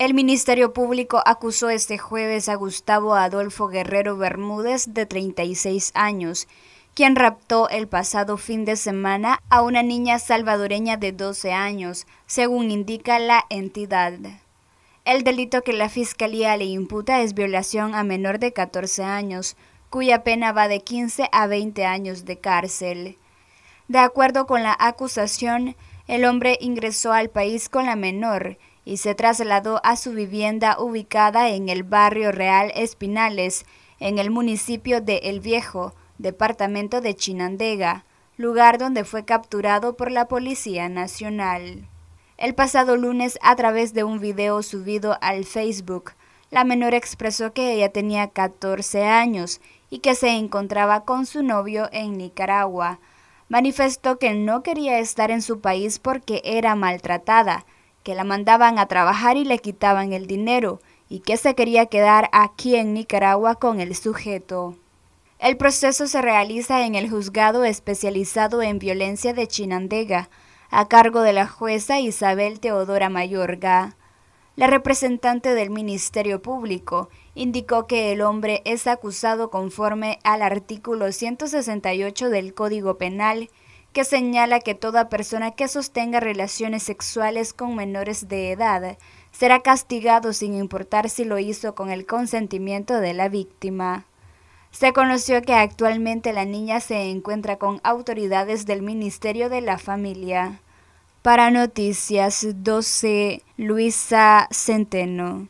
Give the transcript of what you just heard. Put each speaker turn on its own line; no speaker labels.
El Ministerio Público acusó este jueves a Gustavo Adolfo Guerrero Bermúdez, de 36 años, quien raptó el pasado fin de semana a una niña salvadoreña de 12 años, según indica la entidad. El delito que la Fiscalía le imputa es violación a menor de 14 años, cuya pena va de 15 a 20 años de cárcel. De acuerdo con la acusación, el hombre ingresó al país con la menor, y se trasladó a su vivienda ubicada en el barrio Real Espinales, en el municipio de El Viejo, departamento de Chinandega, lugar donde fue capturado por la Policía Nacional. El pasado lunes, a través de un video subido al Facebook, la menor expresó que ella tenía 14 años y que se encontraba con su novio en Nicaragua. Manifestó que no quería estar en su país porque era maltratada que la mandaban a trabajar y le quitaban el dinero, y que se quería quedar aquí en Nicaragua con el sujeto. El proceso se realiza en el juzgado especializado en violencia de Chinandega, a cargo de la jueza Isabel Teodora Mayorga. La representante del Ministerio Público indicó que el hombre es acusado conforme al artículo 168 del Código Penal que señala que toda persona que sostenga relaciones sexuales con menores de edad será castigado sin importar si lo hizo con el consentimiento de la víctima. Se conoció que actualmente la niña se encuentra con autoridades del Ministerio de la Familia. Para Noticias 12, Luisa Centeno.